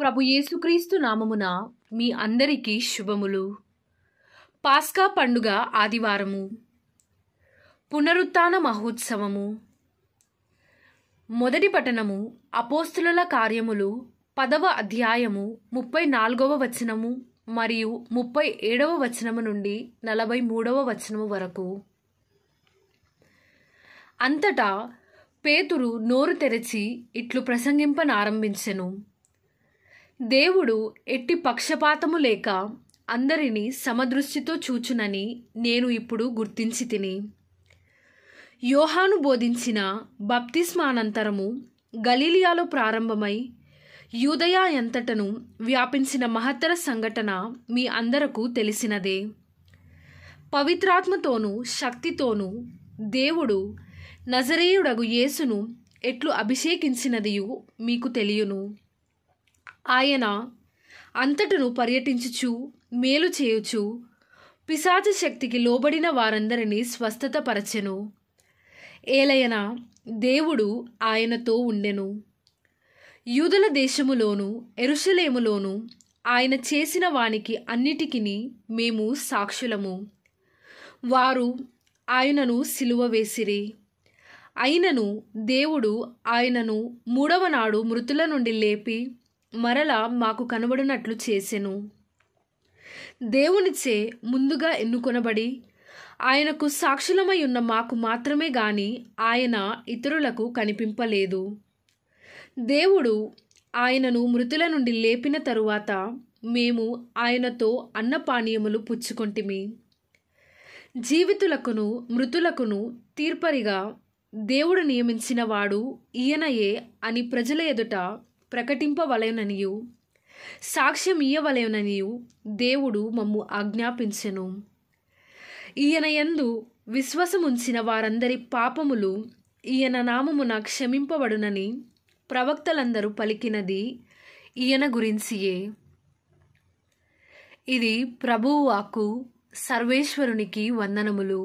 ప్రభు యేసుక్రీస్తు నామమున మీ అందరికీ శుభములు పాస్కా పండుగ ఆదివారము పునరుత్న మహోత్సవము మొదటి పట్టణము అపోస్తుల కార్యములు పదవ అధ్యాయము ముప్పై నాలుగవ వచనము మరియు ముప్పై ఏడవ వచనము నుండి నలభై మూడవ వచనము వరకు అంతటా పేతురు నోరు తెరచి ఇట్లు ప్రసంగింపనారంభించెను దేవుడు ఎట్టి పక్షపాతము లేక అందరినీ సమదృష్టితో చూచునని నేను ఇప్పుడు గుర్తించి తిని యోహాను బోధించిన బప్తిస్మానంతరము గలీలియాలో ప్రారంభమై యూదయా ఎంతటను వ్యాపించిన మహత్తర సంఘటన మీ అందరకు తెలిసినదే పవిత్రాత్మతోనూ శక్తితోనూ దేవుడు నజరేయుడగు యేసును ఎట్లు అభిషేకించినదియు మీకు తెలియను ఆయన అంతటను పర్యటించుచు మేలు చేయుచు పిశాచ శక్తికి లోబడిన వారందరినీ స్వస్థతపరచెను ఏలయన దేవుడు ఆయనతో ఉండెను యూదుల దేశములోను ఎరుసలేములోను ఆయన చేసిన వానికి అన్నిటికీ మేము సాక్షులము వారు ఆయనను సిలువ వేసిరి అయినను దేవుడు ఆయనను మూడవ నాడు మృతుల నుండి లేపి మరలా మాకు కనబడినట్లు చేసెను దేవునిచే ముందుగా ఎన్నుకొనబడి ఆయనకు సాక్షులమై ఉన్న మాకు మాత్రమే గాని ఆయన ఇతరులకు కనిపింపలేదు దేవుడు ఆయనను మృతుల నుండి లేపిన తరువాత మేము ఆయనతో అన్నపానీయములు పుచ్చుకొంటిమి జీవితులకును మృతులకును తీర్పరిగా దేవుడు నియమించిన వాడు ఈయనయే అని ప్రజల ఎదుట ప్రకటింపవలెననియు సాక్ష్యం ఇయ్యవలెననియు దేవుడు మమ్ము ఆజ్ఞాపించెను ఈయన యందు విశ్వాసముంచిన వారందరి పాపములు ఈయన నామమున క్షమింపబడునని ప్రవక్తలందరూ పలికినది ఈయన గురించియే ఇది ప్రభువాకు సర్వేశ్వరునికి వందనములు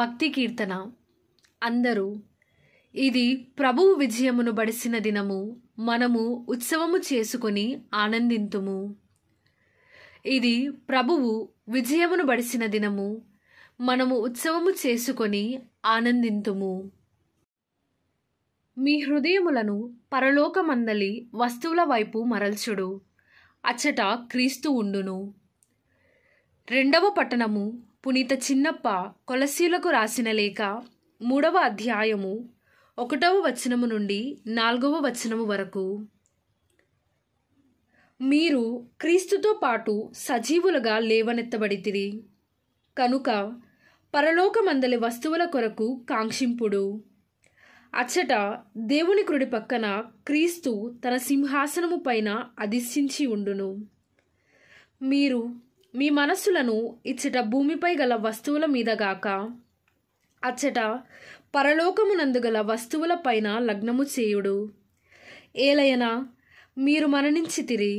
భక్తి కీర్తన అందరూ ఇది ప్రభువు విజయమును బడిసిన దినము మనము ఉత్సవము చేసుకొని ఆనందింతుము ఇది ప్రభువు విజయమును బడిసిన దినము మనము ఉత్సవము చేసుకొని ఆనందింతుము మీ హృదయములను పరలోకమందలి వస్తువుల వైపు మరల్చుడు అచ్చట క్రీస్తు ఉండును రెండవ పట్టణము పునీత చిన్నప్ప కొలసీలకు రాసిన లేఖ మూడవ అధ్యాయము ఒకటవ వచనము నుండి నాలుగవ వచనము వరకు మీరు క్రీస్తుతో పాటు సజీవులుగా లేవనెత్తబడితిరి కనుక పరలోకమందలి వస్తువుల కొరకు కాంక్షింపుడు అచ్చట దేవుని కృడి పక్కన క్రీస్తు తన సింహాసనము పైన అధిష్ఠించి ఉండును మీరు మీ మనస్సులను ఇచ్చట భూమిపై గల వస్తువుల మీద గాక అచ్చట పరలోకమునందుగల వస్తువులపైన లగ్నము చేయుడు ఏలయనా మీరు మరణించితిరి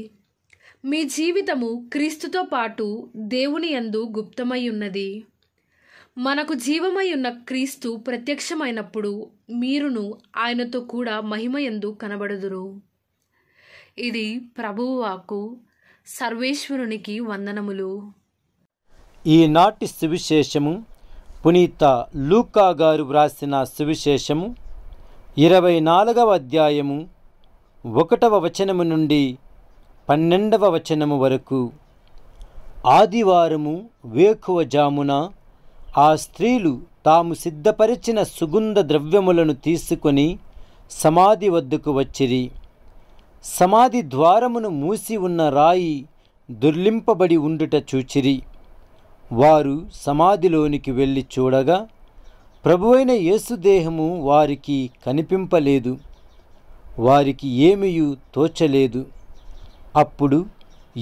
మీ జీవితము క్రీస్తుతో పాటు దేవుని యందు గుప్తమై ఉన్నది మనకు జీవమై ఉన్న క్రీస్తు ప్రత్యక్షమైనప్పుడు మీరును ఆయనతో కూడా మహిమయందు కనబడుదురు ఇది ప్రభువాకు సర్వేశ్వరునికి వందనములు ఈనాటి సువిశేషము పునీత లూకా గారు వ్రాసిన సువిశేషము ఇరవై నాలుగవ అధ్యాయము ఒకటవ వచనము నుండి పన్నెండవ వచనము వరకు ఆదివారము వేకువ జామున ఆ స్త్రీలు తాము సిద్ధపరిచిన సుగంధ ద్రవ్యములను తీసుకొని సమాధి వద్దకు వచ్చిరి సమాధి ద్వారమును మూసి ఉన్న రాయి దుర్లింపబడి ఉండుట చూచిరి వారు సమాధిలోనికి వెళ్ళి చూడగా ప్రభువైన యేసుదేహము వారికి కనిపింపలేదు వారికి ఏమియూ తోచలేదు అప్పుడు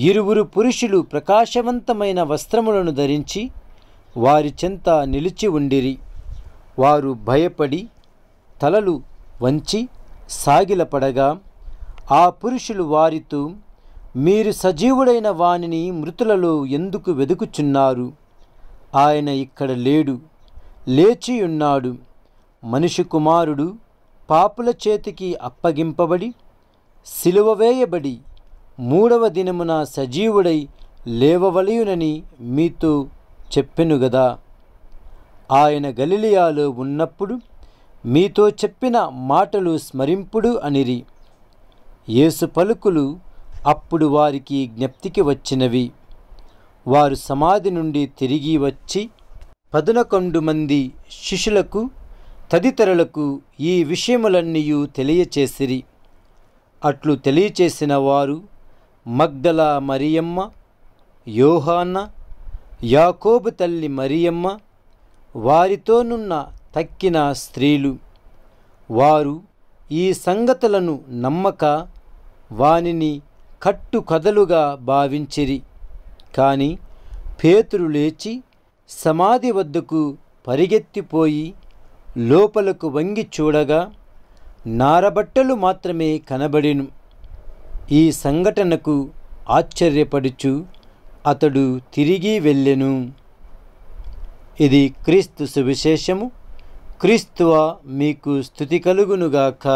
ఇరువురు పురుషులు ప్రకాశవంతమైన వస్త్రములను ధరించి వారి చెంత నిలిచి ఉండిరి వారు భయపడి తలలు వంచి సాగిలపడగా ఆ పురుషులు వారితో మీరు సజీవుడైన వానిని మృతులలో ఎందుకు వెదుకుచున్నారు ఆయన ఇక్కడ లేడు లేచియున్నాడు మనిషి కుమారుడు పాపుల చేతికి అప్పగింపబడి సిలువ వేయబడి మూడవ దినమున సజీవుడై లేవవలయునని మీతో చెప్పెనుగదా గదా ఆయన గలిలియాలో ఉన్నప్పుడు మీతో చెప్పిన మాటలు స్మరింపుడు అనిరి యేసు పలుకులు అప్పుడు వారికి జ్ఞప్తికి వచ్చినవి వారు సమాధి నుండి తిరిగి వచ్చి పదునకొండు మంది శిష్యులకు తదితరులకు ఈ విషయములన్నీ తెలియచేసిరి అట్లు తెలియచేసిన వారు మగ్దల మరియమ్మ యోహాన్న యాకోబు తల్లి మరియమ్మ వారితోనున్న తక్కిన స్త్రీలు వారు ఈ సంగతులను నమ్మక వానిని కట్టు కథలుగా భావించిరి కానీ పేతురు లేచి సమాధి వద్దకు పరిగెత్తిపోయి లోపలకు వంగి చూడగా నారబట్టలు మాత్రమే కనబడిను ఈ సంఘటనకు ఆశ్చర్యపడుచు అతడు తిరిగి వెళ్ళెను ఇది క్రీస్తు సువిశేషము క్రీస్తువా మీకు స్థుతి కలుగునుగాక